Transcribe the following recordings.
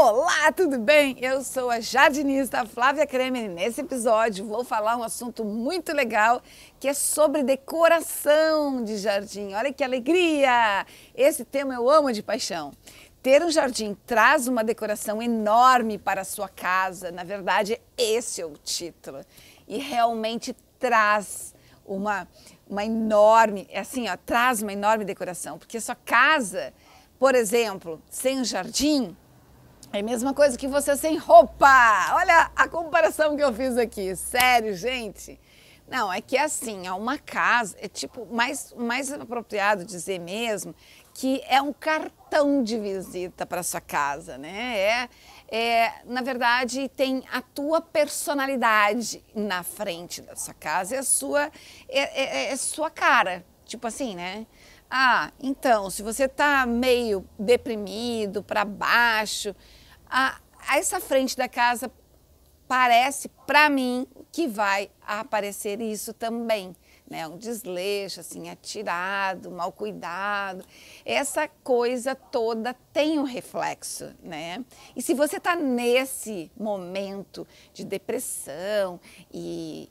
Olá, tudo bem? Eu sou a jardinista Flávia Kremer e nesse episódio vou falar um assunto muito legal que é sobre decoração de jardim. Olha que alegria! Esse tema eu amo de paixão. Ter um jardim traz uma decoração enorme para a sua casa. Na verdade, esse é o título. E realmente traz uma, uma enorme, é assim, ó, traz uma enorme decoração, porque a sua casa, por exemplo, sem um jardim, é a mesma coisa que você sem roupa. Olha a comparação que eu fiz aqui. Sério, gente. Não, é que é assim, é uma casa, é tipo, mais, mais apropriado dizer mesmo que é um cartão de visita para sua casa, né? É, é, na verdade, tem a tua personalidade na frente da sua casa, é a sua, é, é, é, é sua cara, tipo assim, né? Ah, então, se você tá meio deprimido, para baixo, a, a essa frente da casa parece para mim que vai aparecer isso também. Né, um desleixo, assim, atirado, mal cuidado. Essa coisa toda tem um reflexo, né? E se você está nesse momento de depressão e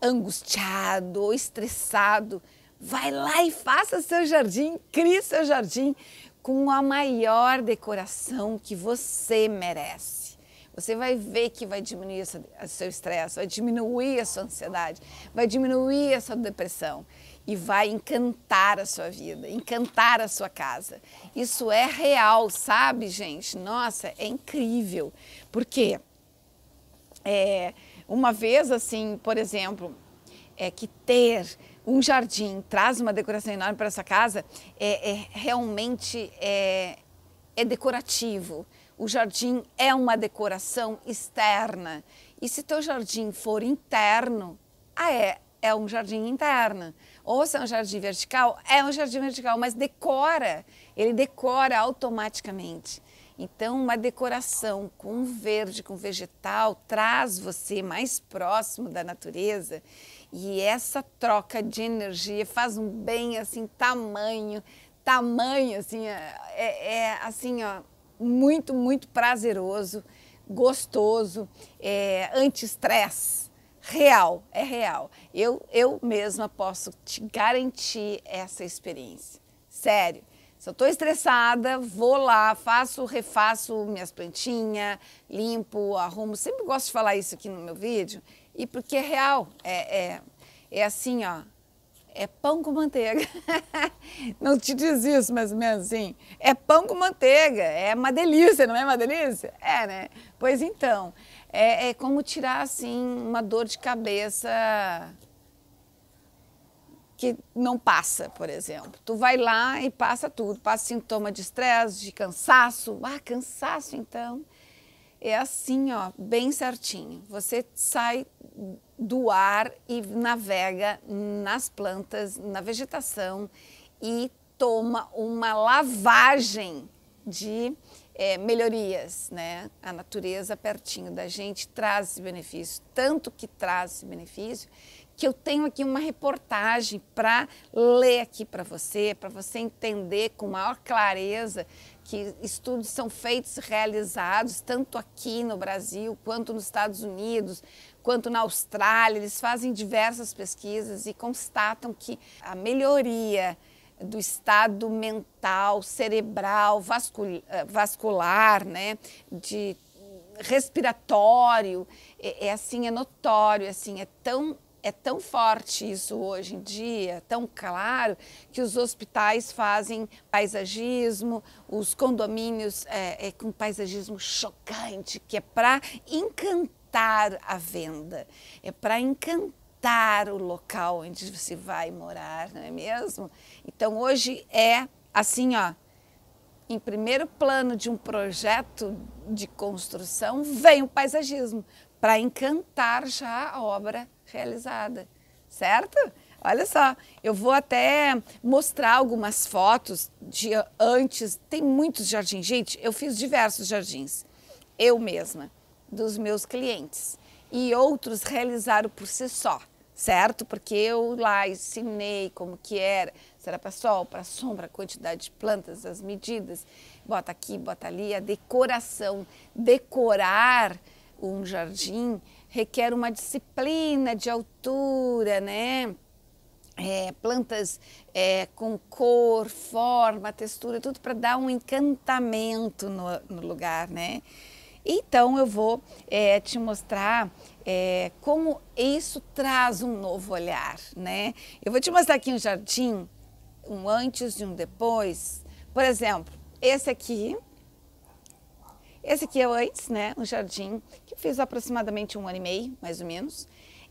angustiado ou estressado, vai lá e faça seu jardim, crie seu jardim com a maior decoração que você merece. Você vai ver que vai diminuir o seu estresse, vai diminuir a sua ansiedade, vai diminuir a sua depressão e vai encantar a sua vida, encantar a sua casa. Isso é real, sabe, gente? Nossa, é incrível. Porque é, uma vez assim, por exemplo, é que ter um jardim traz uma decoração enorme para essa casa, é, é realmente é, é decorativo. O jardim é uma decoração externa. E se teu jardim for interno, ah, é, é um jardim interno. Ou se é um jardim vertical, é um jardim vertical, mas decora, ele decora automaticamente. Então, uma decoração com verde, com vegetal, traz você mais próximo da natureza e essa troca de energia faz um bem assim tamanho, tamanho assim, é, é, é assim ó, muito muito prazeroso, gostoso, é, anti-estresse real, é real. Eu, eu mesma posso te garantir essa experiência. Sério. Se eu estou estressada, vou lá, faço, refaço minhas plantinhas, limpo, arrumo. Sempre gosto de falar isso aqui no meu vídeo. E porque é real, é, é, é assim, ó, é pão com manteiga. não te diz isso, mais ou menos assim. É pão com manteiga, é uma delícia, não é uma delícia? É, né? Pois então, é, é como tirar, assim, uma dor de cabeça que não passa, por exemplo. Tu vai lá e passa tudo, passa sintoma de estresse, de cansaço. Ah, cansaço então é assim, ó, bem certinho. Você sai do ar e navega nas plantas, na vegetação e toma uma lavagem de é, melhorias, né? A natureza pertinho da gente traz esse benefício, tanto que traz esse benefício que eu tenho aqui uma reportagem para ler aqui para você, para você entender com maior clareza que estudos são feitos, realizados, tanto aqui no Brasil, quanto nos Estados Unidos, quanto na Austrália. Eles fazem diversas pesquisas e constatam que a melhoria do estado mental, cerebral, eh, vascular, né, de respiratório, é, é assim, é notório, é assim, é tão é tão forte isso hoje em dia, tão claro, que os hospitais fazem paisagismo, os condomínios é, é com paisagismo chocante, que é para encantar a venda, é para encantar o local onde você vai morar, não é mesmo? Então hoje é assim, ó, em primeiro plano de um projeto de construção vem o paisagismo, para encantar já a obra realizada, certo? Olha só, eu vou até mostrar algumas fotos de antes. Tem muitos jardins, gente. Eu fiz diversos jardins, eu mesma, dos meus clientes. E outros realizaram por si só, certo? Porque eu lá ensinei como que era. Será, para sol, para sombra, a quantidade de plantas, as medidas. Bota aqui, bota ali, a decoração. Decorar um jardim requer uma disciplina de altura, né? É, plantas é, com cor, forma, textura, tudo para dar um encantamento no, no, lugar, né? Então eu vou é, te mostrar é, como isso traz um novo olhar, né? Eu vou te mostrar aqui um jardim, um antes e um depois. Por exemplo, esse aqui esse aqui é o antes, né? Um jardim que eu fiz aproximadamente um ano e meio, mais ou menos.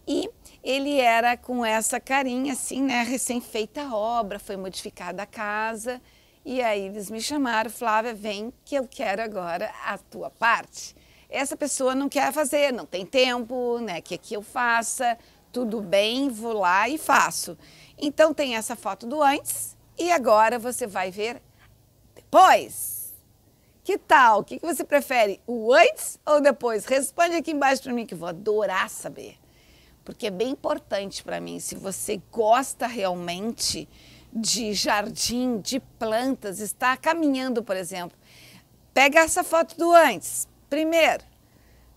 E ele era com essa carinha, assim, né? Recém-feita a obra, foi modificada a casa. E aí eles me chamaram, Flávia, vem que eu quero agora a tua parte. Essa pessoa não quer fazer, não tem tempo, né? Que aqui eu faça, tudo bem, vou lá e faço. Então tem essa foto do antes e agora você vai ver depois. Que tal? O que, você prefere? O antes ou depois? Responde aqui embaixo para mim que eu vou adorar saber. Porque é bem importante para mim. Se você gosta realmente de jardim, de plantas, está caminhando, por exemplo, pega essa foto do antes. Primeiro,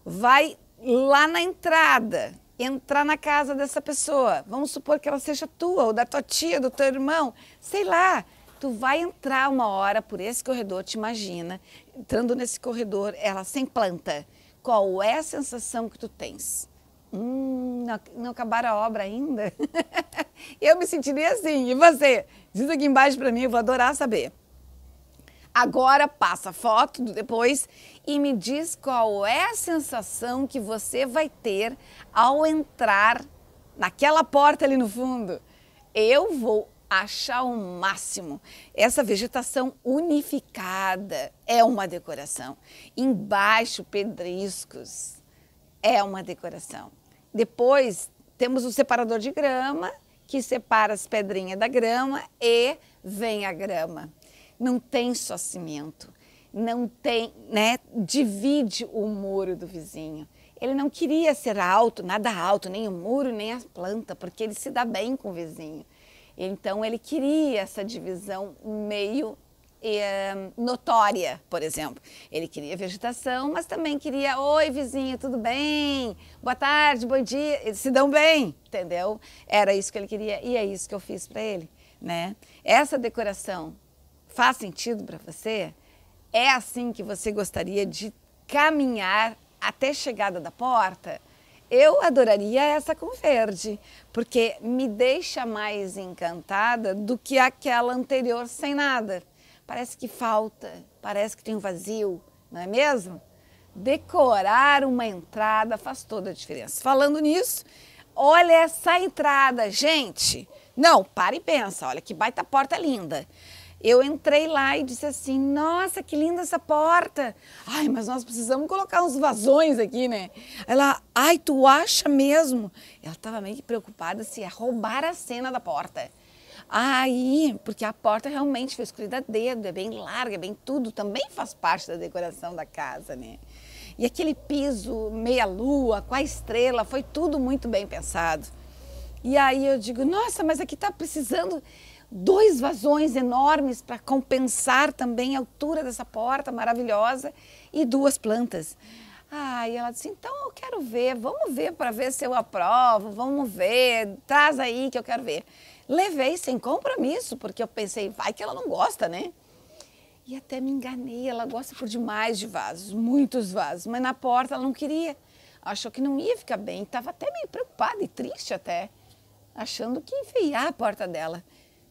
vai lá na entrada, entrar na casa dessa pessoa. Vamos supor que ela seja tua, ou da tua tia, do teu irmão, sei lá. Tu vai entrar uma hora por esse corredor, te imagina, entrando nesse corredor, ela sem planta. Qual é a sensação que tu tens? Hum, não, acabaram a obra ainda? eu me sentiria assim. E você? Diz aqui embaixo para mim, eu vou adorar saber. Agora passa a foto depois e me diz qual é a sensação que você vai ter ao entrar naquela porta ali no fundo. Eu vou acha o máximo. Essa vegetação unificada é uma decoração. Embaixo, pedriscos é uma decoração. Depois, temos o separador de grama, que separa as pedrinhas da grama e vem a grama. Não tem só cimento, não tem, né? Divide o muro do vizinho. Ele não queria ser alto, nada alto, nem o muro, nem a planta, porque ele se dá bem com o vizinho. Então ele queria essa divisão meio eh, notória, por exemplo. Ele queria vegetação, mas também queria, oi vizinho, tudo bem? Boa tarde, bom dia, eles se dão bem, entendeu? Era isso que ele queria e é isso que eu fiz para ele, né? Essa decoração faz sentido para você? É assim que você gostaria de caminhar até a chegada da porta? Eu adoraria essa com verde, porque me deixa mais encantada do que aquela anterior sem nada. Parece que falta, parece que tem um vazio, não é mesmo? Decorar uma entrada faz toda a diferença. Falando nisso, olha essa entrada, gente. Não, para e pensa, olha que baita porta linda eu entrei lá e disse assim: Nossa, que linda essa porta! Ai, mas nós precisamos colocar uns vazões aqui, né? Ela, ai, tu acha mesmo? Ela estava meio que preocupada se ia roubar a cena da porta. Aí, porque a porta realmente foi escolhida a dedo, é bem larga, é bem tudo, também faz parte da decoração da casa, né? E aquele piso, meia-lua, com a estrela, foi tudo muito bem pensado. E aí eu digo, nossa, mas aqui tá precisando dois vazões enormes para compensar também a altura dessa porta maravilhosa e duas plantas. Ah, e ela disse, então eu quero ver, vamos ver para ver se eu aprovo, vamos ver, traz aí que eu quero ver. Levei sem compromisso, porque eu pensei, vai que ela não gosta, né? E até me enganei, ela gosta por demais de vasos, muitos vasos, mas na porta ela não queria. Achou que não ia ficar bem, estava até meio preocupada e triste até, achando que enfeiar a porta dela.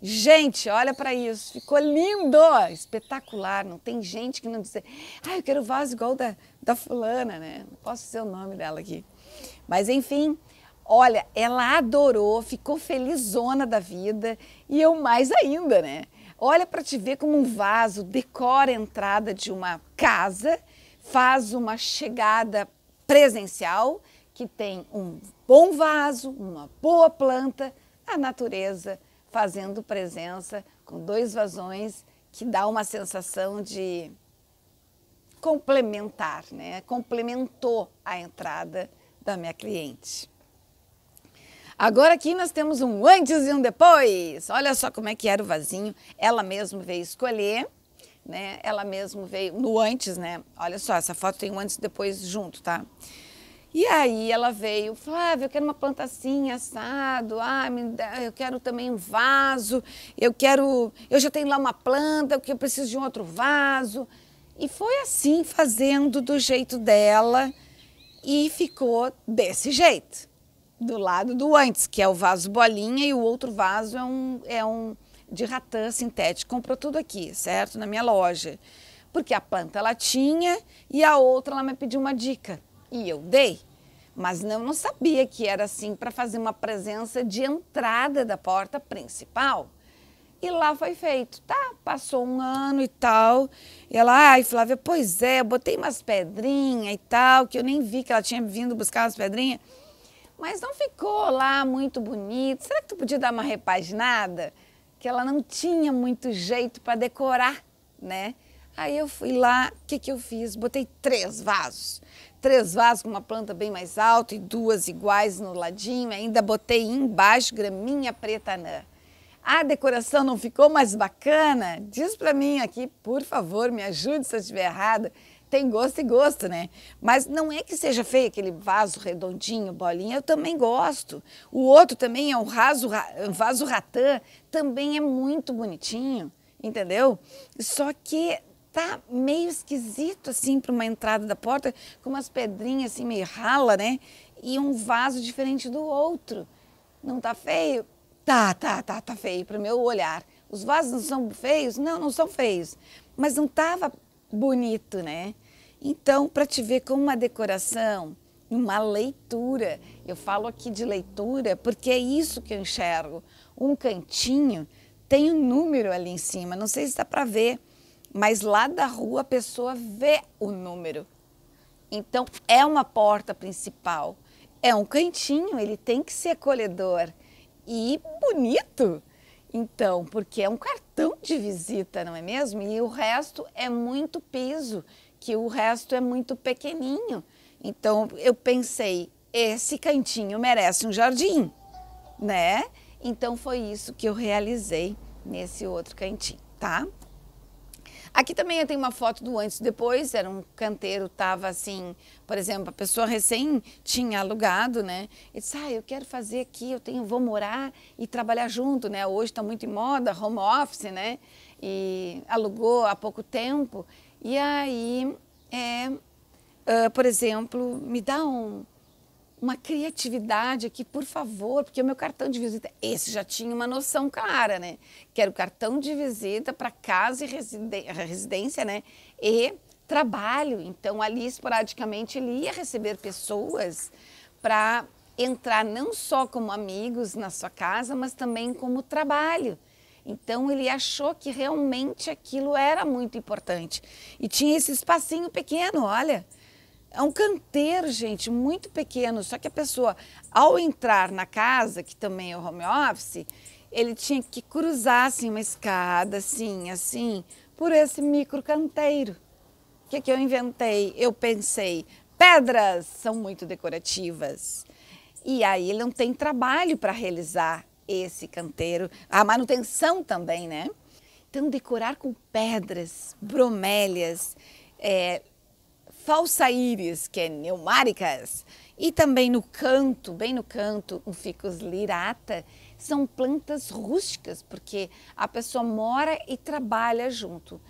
Gente, olha para isso, ficou lindo, espetacular. Não tem gente que não dizer, ah, eu quero vaso igual da, da fulana, né? Não posso ser o nome dela aqui. Mas enfim, olha, ela adorou, ficou felizona da vida e eu mais ainda, né? Olha para te ver como um vaso decora a entrada de uma casa, faz uma chegada presencial que tem um bom vaso, uma boa planta, a natureza fazendo presença com dois vazões que dá uma sensação de complementar, né? Complementou a entrada da minha cliente. Agora aqui nós temos um antes e um depois. Olha só como é que era o vasinho. Ela mesmo veio escolher, né? Ela mesmo veio no antes, né? Olha só, essa foto tem um antes e depois junto, tá? E aí ela veio, Flávia, eu quero uma planta assim, assado, ah, dá, eu quero também um vaso, eu quero, eu já tenho lá uma planta, porque eu preciso de um outro vaso. E foi assim, fazendo do jeito dela e ficou desse jeito, do lado do antes, que é o vaso bolinha e o outro vaso é um, é um de ratã sintético. Comprou tudo aqui, certo? Na minha loja. Porque a planta ela tinha e a outra ela me pediu uma dica e eu dei. Mas não, não sabia que era assim para fazer uma presença de entrada da porta principal. E lá foi feito. Tá, passou um ano e tal. E ela, ai, Flávia, pois é, eu botei umas pedrinhas e tal, que eu nem vi que ela tinha vindo buscar umas pedrinhas. Mas não ficou lá muito bonito. Será que tu podia dar uma repaginada? Que ela não tinha muito jeito para decorar, né? Aí eu fui lá, o que, que eu fiz? Botei três vasos três vasos com uma planta bem mais alta e duas iguais no ladinho. Ainda botei embaixo graminha preta né. A decoração não ficou mais bacana? Diz para mim aqui, por favor, me ajude se eu estiver errada. Tem gosto e gosto, né? Mas não é que seja feio aquele vaso redondinho, bolinha, eu também gosto. O outro também é um, raso, um vaso ratã, também é muito bonitinho, entendeu? Só que tá meio esquisito assim para uma entrada da porta, com umas pedrinhas assim meio rala, né? E um vaso diferente do outro. Não tá feio? Tá, tá, tá, tá feio para o meu olhar. Os vasos não são feios? Não, não são feios. Mas não tava bonito, né? Então, para te ver como uma decoração, uma leitura, eu falo aqui de leitura porque é isso que eu enxergo. Um cantinho tem um número ali em cima, não sei se dá para ver mas lá da rua a pessoa vê o número. Então é uma porta principal, é um cantinho, ele tem que ser acolhedor e bonito. Então, porque é um cartão de visita, não é mesmo? E o resto é muito piso, que o resto é muito pequenininho. Então, eu pensei, esse cantinho merece um jardim, né? Então foi isso que eu realizei nesse outro cantinho, tá? Aqui também eu tenho uma foto do antes e depois, era um canteiro, tava assim, por exemplo, a pessoa recém tinha alugado, né? E disse, ah, eu quero fazer aqui, eu tenho, vou morar e trabalhar junto, né? Hoje está muito em moda, home office, né? E alugou há pouco tempo. E aí, é, uh, por exemplo, me dá um, uma criatividade aqui, por favor, porque o meu cartão de visita, esse já tinha uma noção clara né? Que era o cartão de visita para casa e residência, né? E trabalho. Então, ali, esporadicamente, ele ia receber pessoas para entrar não só como amigos na sua casa, mas também como trabalho. Então ele achou que realmente aquilo era muito importante. E tinha esse espacinho pequeno, olha, é um canteiro, gente, muito pequeno. Só que a pessoa, ao entrar na casa, que também é o home office, ele tinha que cruzar assim, uma escada, assim, assim, por esse micro canteiro. O que, que eu inventei? Eu pensei, pedras são muito decorativas. E aí ele não tem trabalho para realizar esse canteiro. A manutenção também, né? Então, decorar com pedras, bromélias, é, falsaíris, que é neumáricas, e também no canto, bem no canto, o ficus lirata, são plantas rústicas, porque a pessoa mora e trabalha junto.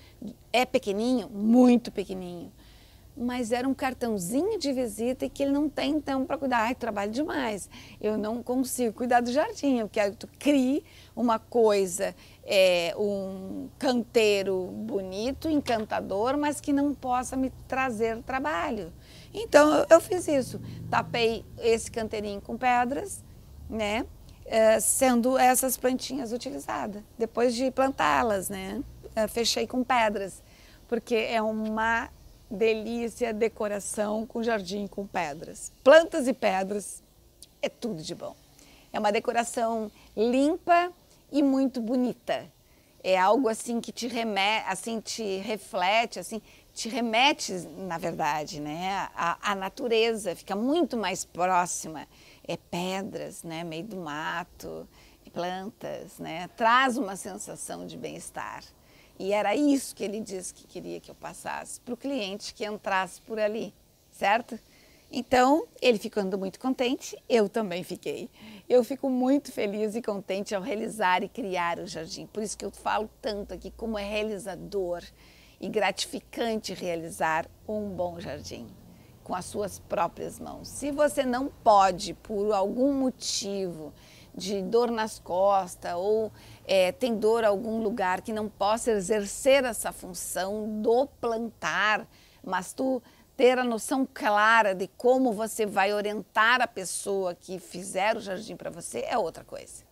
É pequenininho, muito pequenininho, mas era um cartãozinho de visita e que ele não tem então para cuidar. Ai, trabalho demais, eu não consigo cuidar do jardim, eu quero que tu crie uma coisa é, um canteiro bonito, encantador, mas que não possa me trazer trabalho. Então eu, fiz isso, tapei esse canteirinho com pedras, né? É, sendo essas plantinhas utilizadas. Depois de plantá-las, né? É, fechei com pedras, porque é uma delícia decoração com jardim com pedras. Plantas e pedras é tudo de bom. É uma decoração limpa, e muito bonita. É algo assim que te remete, assim te reflete, assim te remete, na verdade, né? A, a natureza fica muito mais próxima. É pedras, né? Meio do mato, é plantas, né? Traz uma sensação de bem-estar. E era isso que ele disse que queria que eu passasse para o cliente que entrasse por ali, certo? Então, ele ficando muito contente, eu também fiquei. Eu fico muito feliz e contente ao realizar e criar o jardim. Por isso que eu falo tanto aqui como é realizador e gratificante realizar um bom jardim com as suas próprias mãos. Se você não pode, por algum motivo, de dor nas costas ou é, tem dor algum lugar que não possa exercer essa função do plantar, mas tu ter a noção clara de como você vai orientar a pessoa que fizer o jardim para você é outra coisa.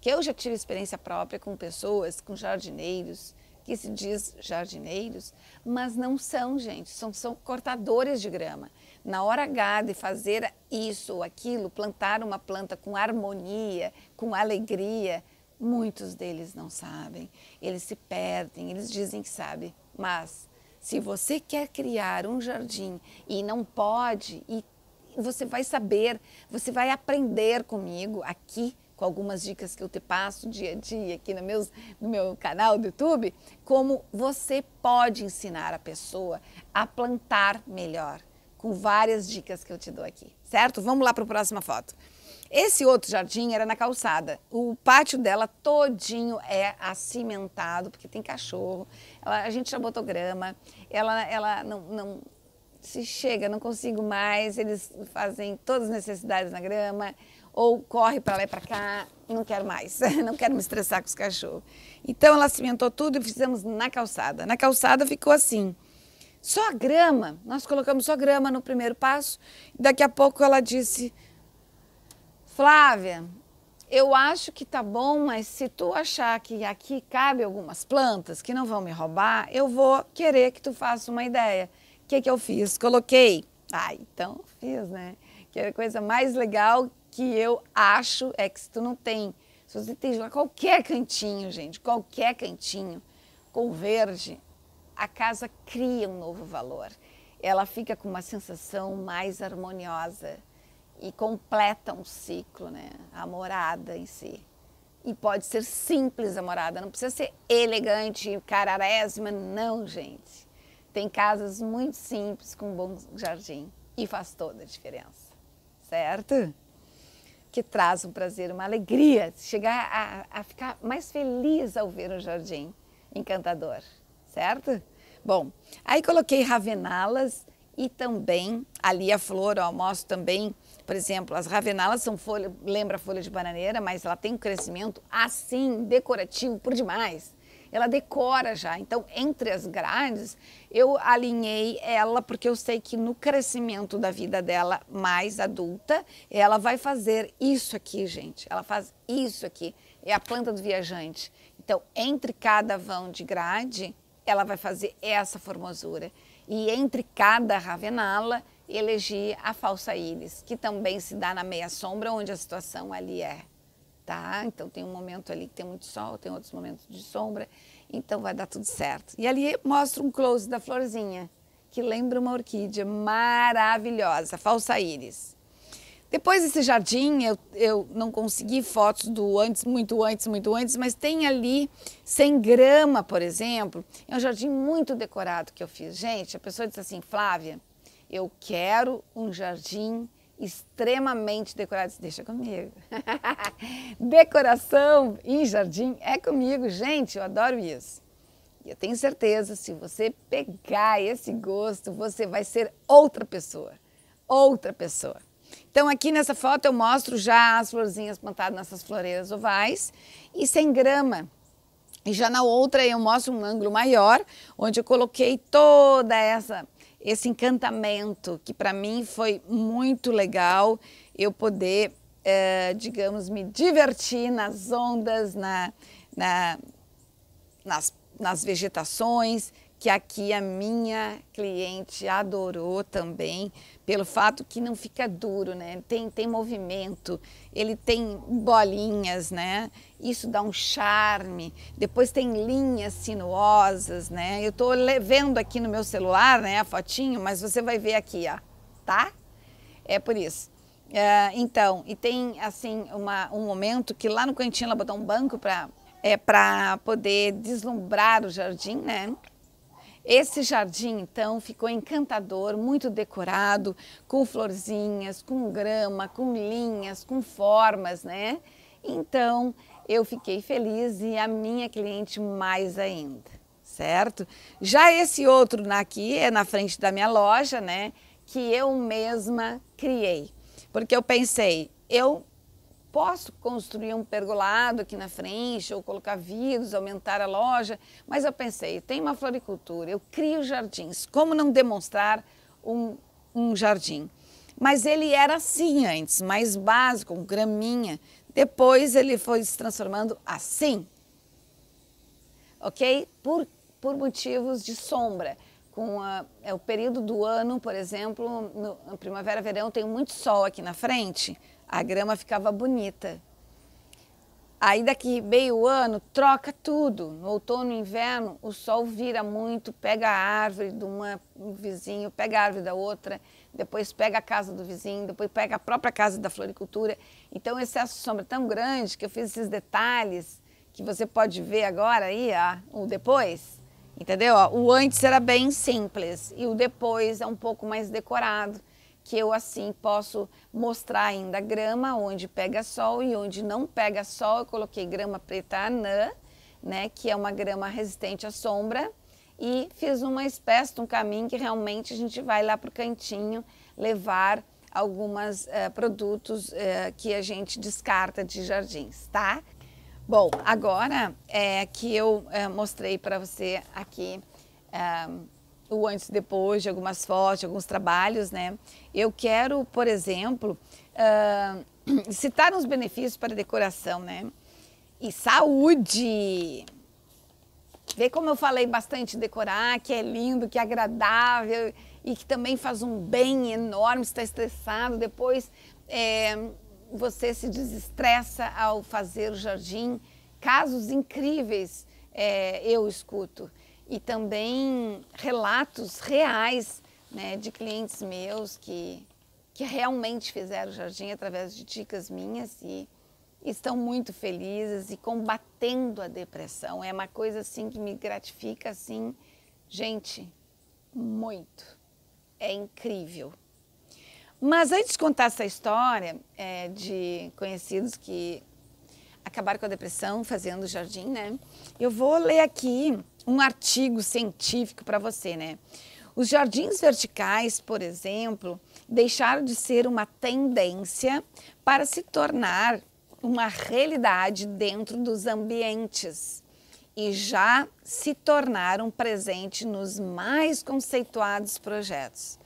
Que eu já tive experiência própria com pessoas, com jardineiros, que se diz jardineiros, mas não são, gente, são, são cortadores de grama. Na hora H de fazer isso ou aquilo, plantar uma planta com harmonia, com alegria, muitos deles não sabem. Eles se perdem, eles dizem que sabem, mas se você quer criar um jardim e não pode, e você vai saber, você vai aprender comigo aqui com algumas dicas que eu te passo dia a dia aqui no, meus, no meu canal do YouTube, como você pode ensinar a pessoa a plantar melhor, com várias dicas que eu te dou aqui, certo? Vamos lá para a próxima foto. Esse outro jardim era na calçada. O pátio dela todinho é acimentado, porque tem cachorro. Ela, a gente já botou grama. Ela, ela não, não se chega, não consigo mais. Eles fazem todas as necessidades na grama ou corre para lá e para cá, não quero mais, não quero me estressar com os cachorros. Então ela cimentou tudo e fizemos na calçada. Na calçada ficou assim, só grama, nós colocamos só grama no primeiro passo, daqui a pouco ela disse, Flávia, eu acho que tá bom, mas se tu achar que aqui cabe algumas plantas que não vão me roubar, eu vou querer que tu faça uma ideia. O que, que eu fiz? Coloquei. Ah, então fiz, né? Que é a coisa mais legal que eu acho é que se tu não tem, se você tem lá qualquer cantinho, gente, qualquer cantinho com verde, a casa cria um novo valor. Ela fica com uma sensação mais harmoniosa e completa um ciclo, né? A morada em si. E pode ser simples a morada, não precisa ser elegante, cararésima, não, gente. Tem casas muito simples com um bom jardim e faz toda a diferença, certo? Que traz um prazer, uma alegria, chegar a, a ficar mais feliz ao ver um jardim encantador, certo? Bom, aí coloquei ravenalas e também, ali a flor, ó, mostro também por exemplo, as ravenalas são folha, lembra a folha de bananeira, mas ela tem um crescimento assim, decorativo por demais. Ela decora já. Então, entre as grades, eu alinhei ela porque eu sei que no crescimento da vida dela mais adulta, ela vai fazer isso aqui, gente. Ela faz isso aqui. É a planta do viajante. Então, entre cada vão de grade, ela vai fazer essa formosura. E entre cada ravenala, elegir a falsa íris, que também se dá na meia sombra, onde a situação ali é. Tá? Então tem um momento ali que tem muito sol, tem outros momentos de sombra, então vai dar tudo certo. E ali mostra um close da florzinha, que lembra uma orquídea maravilhosa, falsa íris. Depois desse jardim, eu, eu não consegui fotos do antes, muito antes, muito antes, mas tem ali sem grama, por exemplo. É um jardim muito decorado que eu fiz. Gente, a pessoa disse assim, Flávia, eu quero um jardim extremamente decorado. Deixa comigo. Decoração em jardim é comigo, gente, eu adoro isso. E eu tenho certeza, se você pegar esse gosto, você vai ser outra pessoa. Outra pessoa. Então, aqui nessa foto eu mostro já as florzinhas plantadas nessas floreiras ovais e sem grama. E já na outra eu mostro um ângulo maior, onde eu coloquei toda essa esse encantamento, que para mim foi muito legal eu poder, é, digamos, me divertir nas ondas, na, na, nas, nas vegetações que aqui a minha cliente adorou também, pelo fato que não fica duro, né? Tem, tem movimento, ele tem bolinhas, né? Isso dá um charme. Depois tem linhas sinuosas, né? Eu estou vendo aqui no meu celular, né, a fotinho, mas você vai ver aqui, ó, tá? É por isso. É, então, e tem assim uma, um momento que lá no cantinho ela botou um banco para é, para poder deslumbrar o jardim, né? Esse jardim, então, ficou encantador, muito decorado, com florzinhas, com grama, com linhas, com formas, né? Então, eu fiquei feliz e a minha cliente mais ainda, certo? Já esse outro aqui é na frente da minha loja, né? Que eu mesma criei. Porque eu pensei, eu posso construir um pergolado aqui na frente ou colocar vidros, aumentar a loja, mas eu pensei, tem uma floricultura, eu crio jardins, como não demonstrar um, um jardim? Mas ele era assim antes, mais básico, um graminha. Depois ele foi se transformando assim, ok? Por, por motivos de sombra é, o período do ano, por exemplo, no, no primavera, verão, tem muito sol aqui na frente, a grama ficava bonita. Aí daqui meio ano troca tudo. No outono e inverno o sol vira muito, pega a árvore de uma, um vizinho, pega a árvore da outra, depois pega a casa do vizinho, depois pega a própria casa da floricultura. Então o excesso de é sombra é tão grande que eu fiz esses detalhes que você pode ver agora aí, ou depois, Entendeu? O antes era bem simples e o depois é um pouco mais decorado, que eu assim posso mostrar ainda a grama onde pega sol e onde não pega sol. Eu coloquei grama preta anã, né, que é uma grama resistente à sombra, e fiz uma espécie de um caminho que realmente a gente vai lá para o cantinho levar alguns uh, eh, produtos uh, que a gente descarta de jardins, tá? Bom, agora é que eu é, mostrei para você aqui é, o antes e depois de algumas fotos, alguns trabalhos, né? Eu quero, por exemplo, é, citar uns benefícios para decoração, né? E saúde! Vê como eu falei bastante decorar, que é lindo, que é agradável e que também faz um bem enorme, está estressado, depois é, você se desestressa ao fazer o jardim. Casos incríveis é, eu escuto e também relatos reais né, de clientes meus que, que realmente fizeram o jardim através de dicas minhas e estão muito felizes e combatendo a depressão. É uma coisa assim que me gratifica assim, gente, muito. É incrível. Mas antes de contar essa história é, de conhecidos que acabaram com a depressão fazendo jardim, né? Eu vou ler aqui um artigo científico para você, né? Os jardins verticais, por exemplo, deixaram de ser uma tendência para se tornar uma realidade dentro dos ambientes e já se tornaram presente nos mais conceituados projetos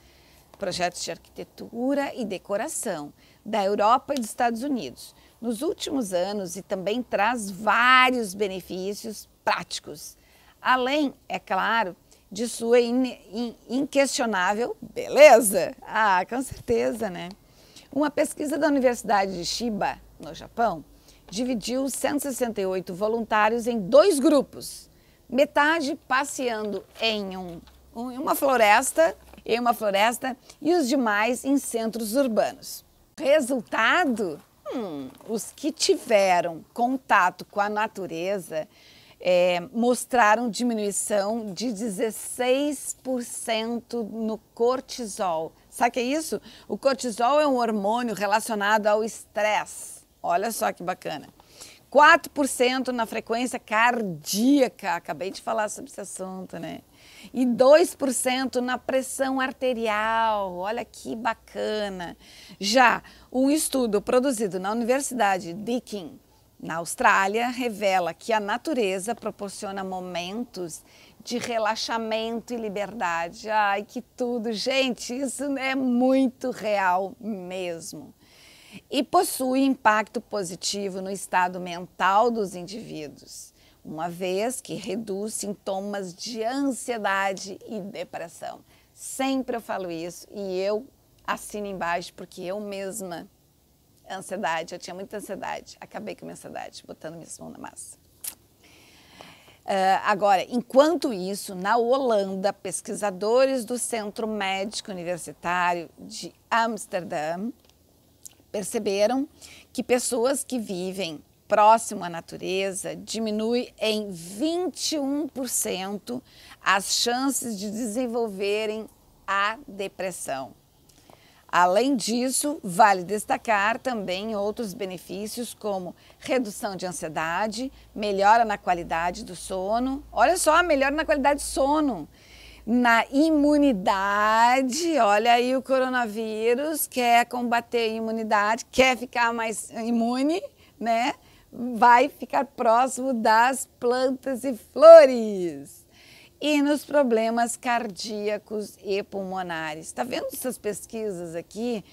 projetos de arquitetura e decoração da Europa e dos Estados Unidos nos últimos anos e também traz vários benefícios práticos. Além, é claro, de sua in, in, inquestionável beleza. Ah, com certeza, né? Uma pesquisa da Universidade de Shiba, no Japão, dividiu 168 voluntários em dois grupos, metade passeando em um, uma floresta em uma floresta e os demais em centros urbanos. Resultado? Hum, os que tiveram contato com a natureza é, mostraram diminuição de 16% no cortisol. Sabe o que é isso? O cortisol é um hormônio relacionado ao estresse. Olha só que bacana. 4% na frequência cardíaca. Acabei de falar sobre esse assunto, né? e 2% na pressão arterial. Olha que bacana. Já um estudo produzido na Universidade Deakin, na Austrália, revela que a natureza proporciona momentos de relaxamento e liberdade. Ai, que tudo, gente, isso é muito real mesmo. E possui impacto positivo no estado mental dos indivíduos uma vez que reduz sintomas de ansiedade e depressão. Sempre eu falo isso e eu assino embaixo porque eu mesma, ansiedade, eu tinha muita ansiedade, acabei com a minha ansiedade, botando minha mão na massa. Uh, agora, enquanto isso, na Holanda, pesquisadores do Centro Médico Universitário de Amsterdã perceberam que pessoas que vivem próximo à natureza, diminui em 21% as chances de desenvolverem a depressão. Além disso, vale destacar também outros benefícios como redução de ansiedade, melhora na qualidade do sono. Olha só, melhora na qualidade do sono. Na imunidade, olha aí o coronavírus quer combater a imunidade, quer ficar mais imune, né? vai ficar próximo das plantas e flores. E nos problemas cardíacos e pulmonares. Está vendo essas pesquisas aqui?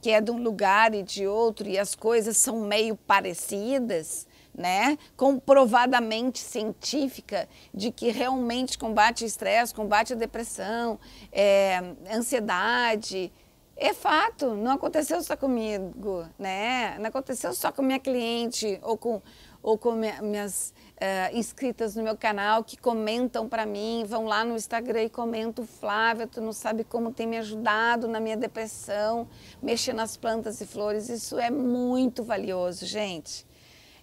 Que é de um lugar e de outro e as coisas são meio parecidas? né, comprovadamente científica de que realmente combate o estresse, combate a depressão, é, ansiedade, é fato, não aconteceu só comigo, né? Não aconteceu só com minha cliente ou com, ou com minha, minhas uh, inscritas no meu canal que comentam para mim, vão lá no Instagram e comentam, Flávia, tu não sabe como tem me ajudado na minha depressão, mexer nas plantas e flores. Isso é muito valioso, gente.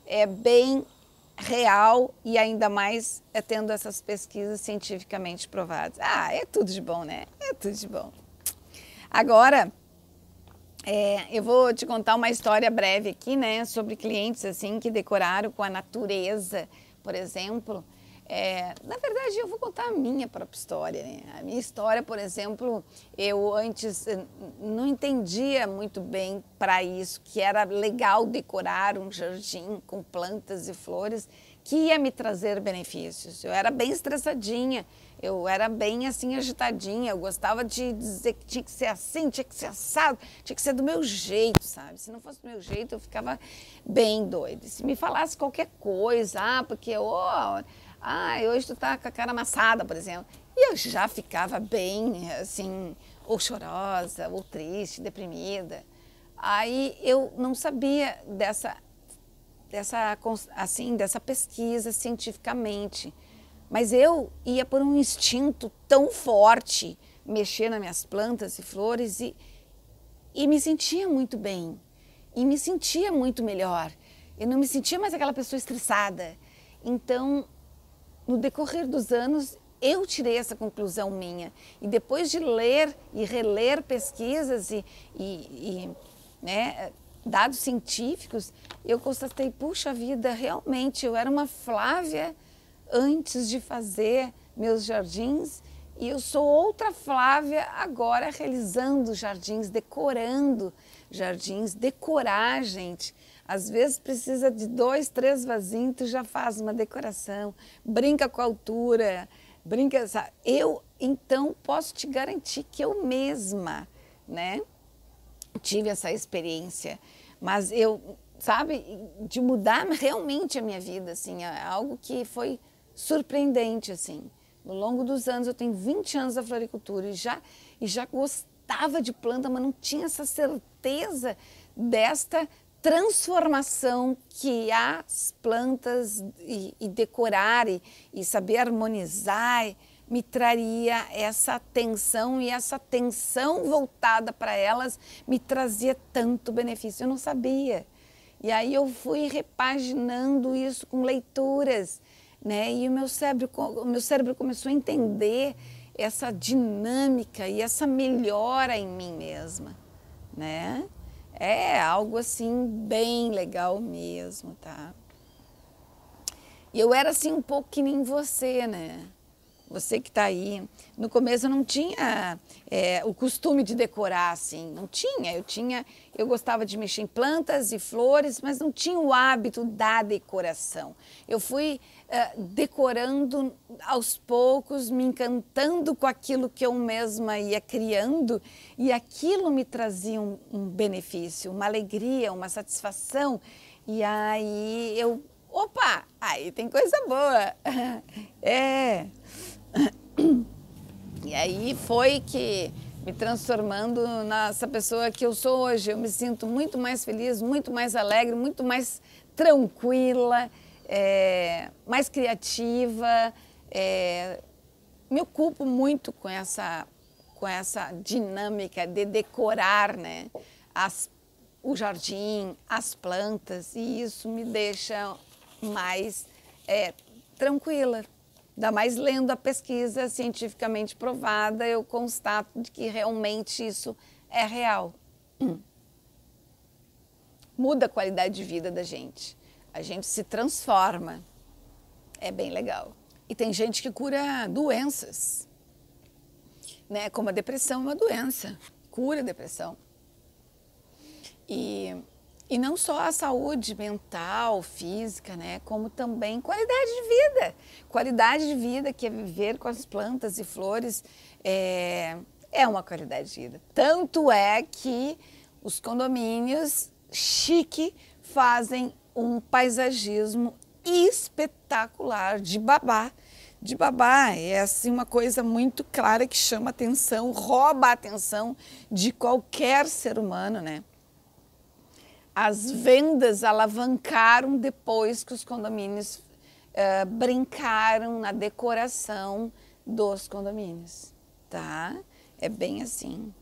É bem real e ainda mais é tendo essas pesquisas cientificamente provadas. Ah, é tudo de bom, né? É tudo de bom. Agora, é, eu vou te contar uma história breve aqui, né, sobre clientes assim que decoraram com a natureza, por exemplo. É, na verdade, eu vou contar a minha própria história. Né? A minha história, por exemplo, eu antes eh, não entendia muito bem para isso, que era legal decorar um jardim com plantas e flores que ia me trazer benefícios. Eu era bem estressadinha eu era bem assim agitadinha, eu gostava de dizer que tinha que ser assim, tinha que ser assado, tinha que ser do meu jeito, sabe? Se não fosse do meu jeito, eu ficava bem doida. Se me falasse qualquer coisa, ah, porque oh, ah, hoje tu tá com a cara amassada, por exemplo. E eu já ficava bem assim, ou chorosa, ou triste, deprimida. Aí eu não sabia dessa dessa assim, dessa pesquisa cientificamente. Mas eu ia por um instinto tão forte mexer nas minhas plantas e flores e, e me sentia muito bem. E me sentia muito melhor. Eu não me sentia mais aquela pessoa estressada. Então, no decorrer dos anos, eu tirei essa conclusão minha. E depois de ler e reler pesquisas e, e, e né, dados científicos, eu constatei, puxa vida, realmente, eu era uma Flávia antes de fazer meus jardins e eu sou outra Flávia agora realizando jardins, decorando jardins, decorar, gente. Às vezes precisa de dois, três vasinhos, tu já faz uma decoração, brinca com a altura, brinca. Sabe? Eu, então, posso te garantir que eu mesma, né, tive essa experiência. Mas eu, sabe, de mudar realmente a minha vida, assim, é algo que foi surpreendente, assim. No longo dos anos, eu tenho 20 anos da floricultura e já, e já gostava de planta, mas não tinha essa certeza desta transformação que as plantas e, e decorar e, e, saber harmonizar me traria essa atenção e essa atenção voltada para elas me trazia tanto benefício. Eu não sabia. E aí eu fui repaginando isso com leituras né? E o meu cérebro, o meu cérebro começou a entender essa dinâmica e essa melhora em mim mesma, né? É algo assim bem legal mesmo, tá? E eu era assim um pouco que nem você, né? você que está aí, no começo eu não tinha é, o costume de decorar assim, não tinha. Eu tinha, eu gostava de mexer em plantas e flores, mas não tinha o hábito da decoração. Eu fui é, decorando aos poucos, me encantando com aquilo que eu mesma ia criando e aquilo me trazia um, um benefício, uma alegria, uma satisfação. E aí eu opa, aí tem coisa boa. É. E aí foi que me transformando nessa pessoa que eu sou hoje. Eu me sinto muito mais feliz, muito mais alegre, muito mais tranquila, é, mais criativa. É, me ocupo muito com essa, com essa dinâmica de decorar né, as, o jardim, as plantas, e isso me deixa mais é, tranquila. Ainda mais lendo a pesquisa cientificamente provada, eu constato que realmente isso é real. Muda a qualidade de vida da gente. A gente se transforma. É bem legal. E tem gente que cura doenças. Né? Como a depressão é uma doença. Cura a depressão. E e não só a saúde mental, física, né? Como também qualidade de vida. Qualidade de vida, que é viver com as plantas e flores, é, é uma qualidade de vida. Tanto é que os condomínios chique fazem um paisagismo espetacular de babá. De babá é assim uma coisa muito clara que chama atenção, rouba a atenção de qualquer ser humano, né? as vendas alavancaram depois que os condomínios uh, brincaram na decoração dos condomínios, tá? É bem assim.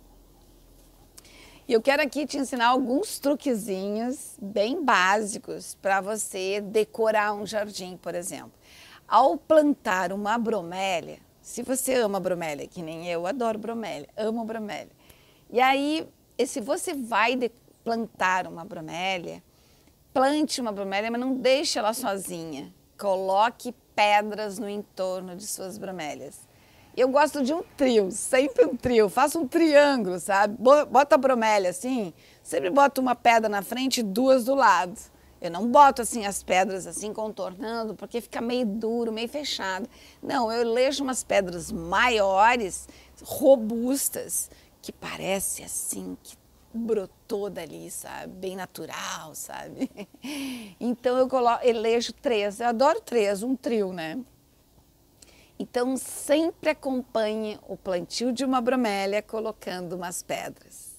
E eu quero aqui te ensinar alguns truquezinhos bem básicos para você decorar um jardim, por exemplo. Ao plantar uma bromélia, se você ama bromélia, que nem eu, adoro bromélia, amo bromélia. E aí, se você vai decorar plantar uma bromélia, plante uma bromélia, mas não deixe ela sozinha. Coloque pedras no entorno de suas bromélias. Eu gosto de um trio, sempre um trio. Faça um triângulo, sabe? Bota a bromélia assim, sempre bota uma pedra na frente e duas do lado. Eu não boto assim as pedras assim contornando, porque fica meio duro, meio fechado. Não, eu lejo umas pedras maiores, robustas, que parece assim que brotou dali, sabe? Bem natural, sabe? Então eu coloco, elejo três, eu adoro três, um trio, né? Então sempre acompanhe o plantio de uma bromélia colocando umas pedras.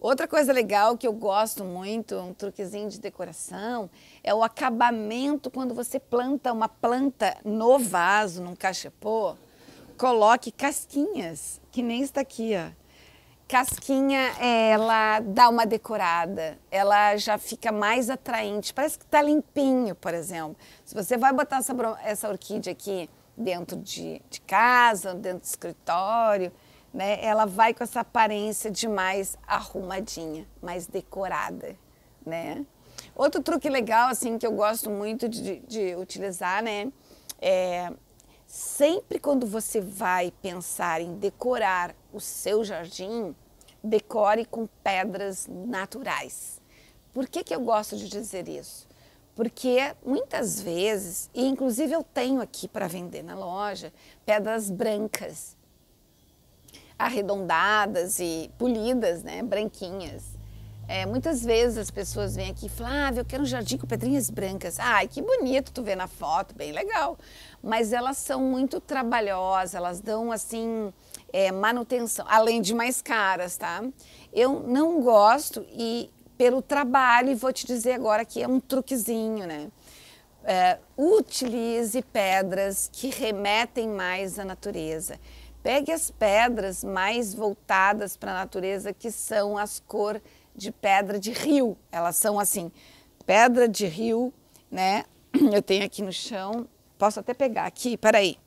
Outra coisa legal que eu gosto muito, um truquezinho de decoração, é o acabamento quando você planta uma planta no vaso, num cachepô, coloque casquinhas, que nem está aqui, ó casquinha, ela dá uma decorada, ela já fica mais atraente. Parece que está limpinho, por exemplo. Se você vai botar essa, essa orquídea aqui dentro de, de casa, dentro do escritório, né, ela vai com essa aparência de mais arrumadinha, mais decorada, né? Outro truque legal, assim, que eu gosto muito de, de utilizar, né, é sempre quando você vai pensar em decorar o seu jardim, decore com pedras naturais. Por que, que eu gosto de dizer isso? Porque muitas vezes, e inclusive eu tenho aqui para vender na loja, pedras brancas, arredondadas e polidas, né, branquinhas. É, muitas vezes as pessoas vêm aqui e falam, ah, eu quero um jardim com pedrinhas brancas. Ai, que bonito, tu vê na foto, bem legal. Mas elas são muito trabalhosas, elas dão assim é, manutenção, além de mais caras, tá? Eu não gosto e pelo trabalho, vou te dizer agora que é um truquezinho, né? É, utilize pedras que remetem mais à natureza. Pegue as pedras mais voltadas para a natureza, que são as cor de pedra de rio. Elas são assim, pedra de rio, né? Eu tenho aqui no chão. Posso até pegar aqui, peraí.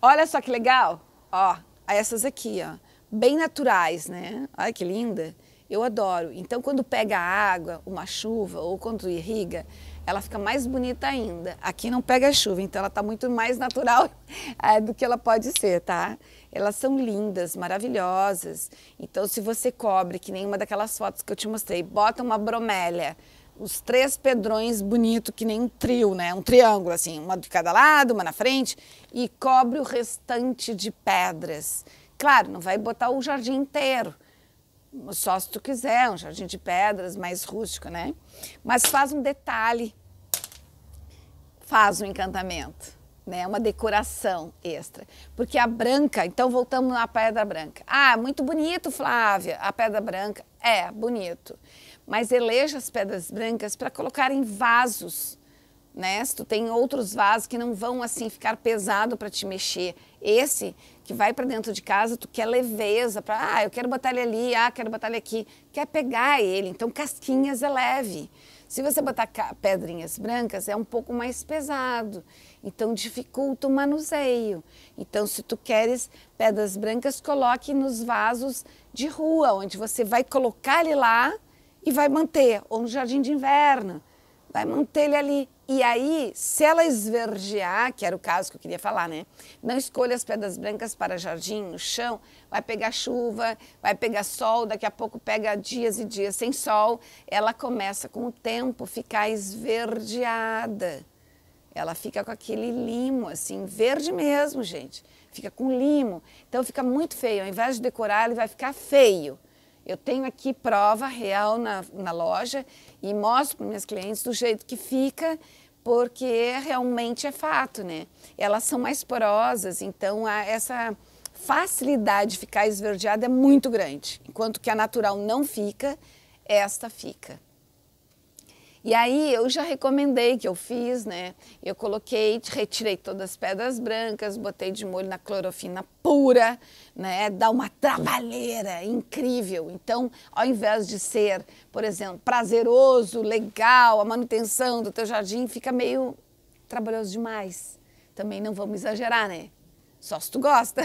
Olha só que legal. Ó, a essas aqui, ó, bem naturais, né? Olha que linda. Eu adoro. Então, quando pega água, uma chuva ou quando irriga, ela fica mais bonita ainda. Aqui não pega chuva, então ela está muito mais natural é, do que ela pode ser, tá? Elas são lindas, maravilhosas. Então, se você cobre, que nenhuma daquelas fotos que eu te mostrei, bota uma bromélia os três pedrões bonito, que nem um trio, né? Um triângulo, assim, uma de cada lado, uma na frente, e cobre o restante de pedras. Claro, não vai botar o jardim inteiro, só se tu quiser, um jardim de pedras mais rústico, né? Mas faz um detalhe, faz um encantamento, né? Uma decoração extra. Porque a branca, então voltamos na pedra branca. Ah, muito bonito, Flávia, a pedra branca. É, bonito mas eleja as pedras brancas para colocar em vasos. Né? Se tu tem outros vasos que não vão assim ficar pesado para te mexer. Esse que vai para dentro de casa, tu quer leveza, para ah, eu quero botar ele ali, ah, quero botar ele aqui, quer pegar ele. Então casquinhas é leve. Se você botar pedrinhas brancas, é um pouco mais pesado. Então dificulta o manuseio. Então se tu queres pedras brancas, coloque nos vasos de rua, onde você vai colocar ele lá e vai manter, ou no jardim de inverno, vai manter ele ali. E aí, se ela esverdear, que era o caso que eu queria falar, né? Não escolha as pedras brancas para jardim, no chão, vai pegar chuva, vai pegar sol, daqui a pouco pega dias e dias sem sol. Ela começa com o tempo ficar esverdeada. Ela fica com aquele limo, assim, verde mesmo, gente. Fica com limo. Então fica muito feio. Ao invés de decorar, ele vai ficar feio. Eu tenho aqui prova real na, na loja e mostro para minhas clientes do jeito que fica, porque realmente é fato, né? Elas são mais porosas, então essa facilidade de ficar esverdeada é muito grande. Enquanto que a natural não fica, esta fica. E aí eu já recomendei que eu fiz, né? Eu coloquei, retirei todas as pedras brancas, botei de molho na clorofina pura, né? Dá uma trabalheira incrível. Então, ao invés de ser, por exemplo, prazeroso, legal, a manutenção do teu jardim fica meio trabalhoso demais. Também não vamos exagerar, né? Só se tu gosta,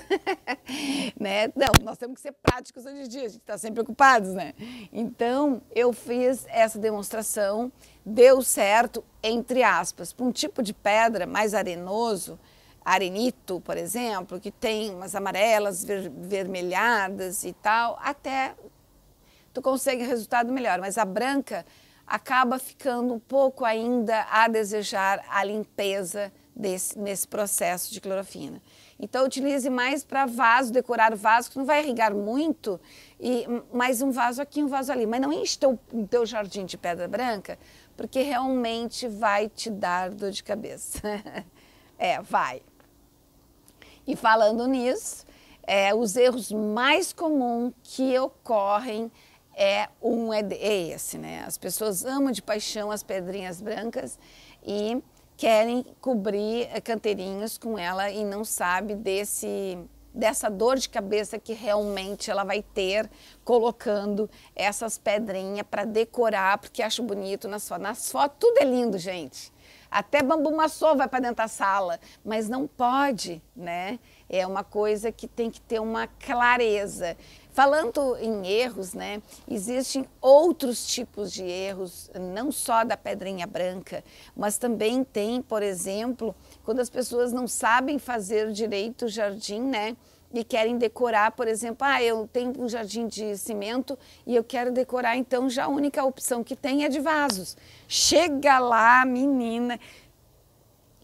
né? Não, nós temos que ser práticos hoje em dia, a gente está sempre ocupados, né? Então, eu fiz essa demonstração, deu certo, entre aspas, para um tipo de pedra mais arenoso, arenito, por exemplo, que tem umas amarelas, ver, vermelhadas e tal, até tu consegue resultado melhor. Mas a branca acaba ficando um pouco ainda a desejar a limpeza desse, nesse processo de clorofina. Então utilize mais para vaso, decorar o vaso, que não vai irrigar muito, e mais um vaso aqui, um vaso ali. Mas não enche o teu, jardim de pedra branca, porque realmente vai te dar dor de cabeça. é, vai. E falando nisso, é, os erros mais comuns que ocorrem é um é, é, esse, né? As pessoas amam de paixão as pedrinhas brancas e querem cobrir canteirinhos com ela e não sabe desse dessa dor de cabeça que realmente ela vai ter colocando essas pedrinhas para decorar, porque acho bonito nas fotos. Nas fotos tudo é lindo, gente. Até bambu maçô vai para dentro da sala, mas não pode, né? É uma coisa que tem que ter uma clareza. Falando em erros, né, existem outros tipos de erros, não só da pedrinha branca, mas também tem, por exemplo, quando as pessoas não sabem fazer direito o jardim, né? e querem decorar, por exemplo, ah, eu tenho um jardim de cimento e eu quero decorar, então já a única opção que tem é de vasos. Chega lá, menina,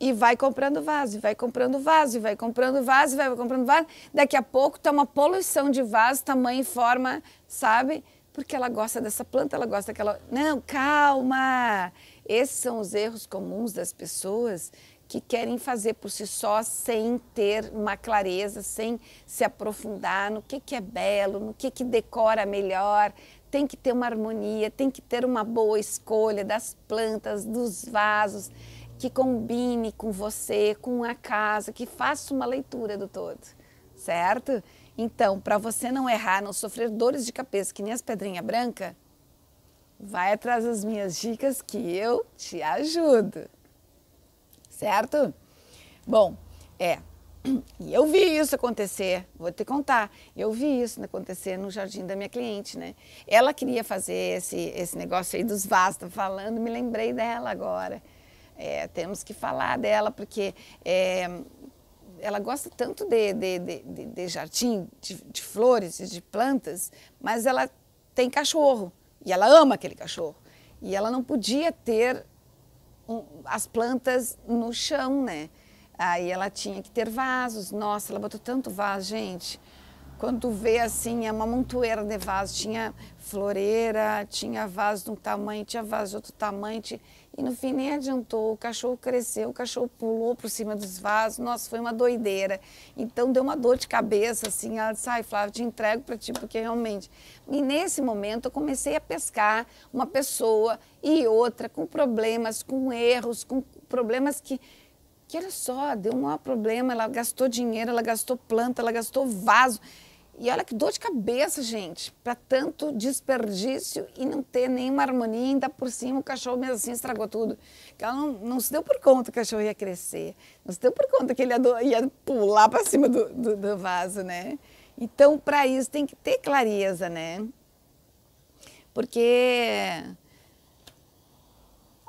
e vai comprando vaso, vai comprando vaso, vai comprando vaso, vai comprando vaso. Daqui a pouco tá uma poluição de vaso, tamanho e forma, sabe? Porque ela gosta dessa planta, ela gosta daquela. Não, calma! Esses são os erros comuns das pessoas que querem fazer por si só sem ter uma clareza, sem se aprofundar no que, que é belo, no que, que decora melhor. Tem que ter uma harmonia, tem que ter uma boa escolha das plantas, dos vasos que combine com você, com a casa, que faça uma leitura do todo, certo? Então, para você não errar, não sofrer dores de cabeça que nem as pedrinhas brancas, vai atrás das minhas dicas que eu te ajudo, certo? Bom, é, e eu vi isso acontecer, vou te contar. Eu vi isso acontecer no jardim da minha cliente, né? Ela queria fazer esse, esse negócio aí dos vasos, falando, me lembrei dela agora. É, temos que falar dela, porque é, ela gosta tanto de, de, de, de jardim, de, flores, de plantas, mas ela tem cachorro e ela ama aquele cachorro. E ela não podia ter um, as plantas no chão, né? Aí ela tinha que ter vasos. Nossa, ela botou tanto vaso, gente quando vê assim, é uma montoeira de vasos. Tinha floreira, tinha vaso de um tamanho, tinha vaso de outro tamanho. Tinha... E no fim nem adiantou, o cachorro cresceu, o cachorro pulou por cima dos vasos, nossa, foi uma doideira. Então deu uma dor de cabeça, assim, ela disse, ai Flávio, te entrego para ti, porque realmente... E nesse momento eu comecei a pescar uma pessoa e outra com problemas, com erros, com problemas que... Que olha só, deu um maior problema, ela gastou dinheiro, ela gastou planta, ela gastou vaso. E olha que dor de cabeça, gente, para tanto desperdício e não ter nenhuma harmonia, ainda por cima o cachorro mesmo assim estragou tudo. Ela não, não se deu por conta que o cachorro ia crescer, não se deu por conta que ele ia, do, ia pular para cima do, do, do vaso, né? Então, para isso tem que ter clareza, né? Porque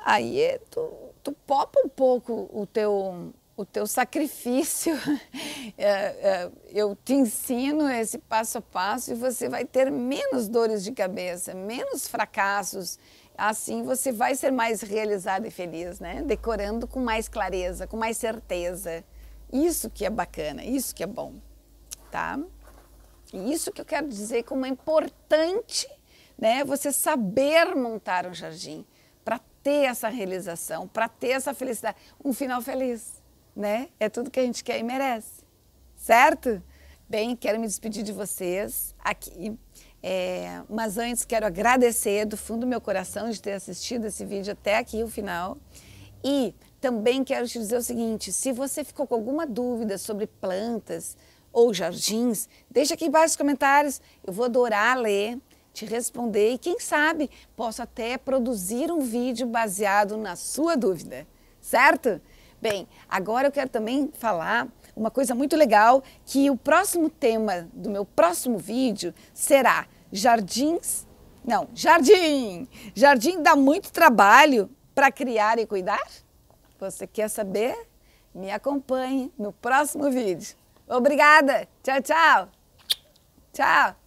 aí tu, tu popa um pouco o teu o teu sacrifício. É, é, eu te ensino esse passo a passo e você vai ter menos dores de cabeça, menos fracassos. Assim você vai ser mais realizado e feliz, né? Decorando com mais clareza, com mais certeza. Isso que é bacana, isso que é bom, tá? E isso que eu quero dizer como é importante, né? Você saber montar um jardim para ter essa realização, para ter essa felicidade, um final feliz né? É tudo que a gente quer e merece, certo? Bem, quero me despedir de vocês aqui. É, mas antes quero agradecer do fundo do meu coração de ter assistido esse vídeo até aqui o final. E também quero te dizer o seguinte: se você ficou com alguma dúvida sobre plantas ou jardins, deixa aqui embaixo nos comentários. Eu vou adorar ler, te responder e quem sabe posso até produzir um vídeo baseado na sua dúvida, certo? Bem, agora eu quero também falar uma coisa muito legal, que o próximo tema do meu próximo vídeo será jardins, não, jardim. Jardim dá muito trabalho para criar e cuidar? Você quer saber? Me acompanhe no próximo vídeo. Obrigada. Tchau, tchau. Tchau.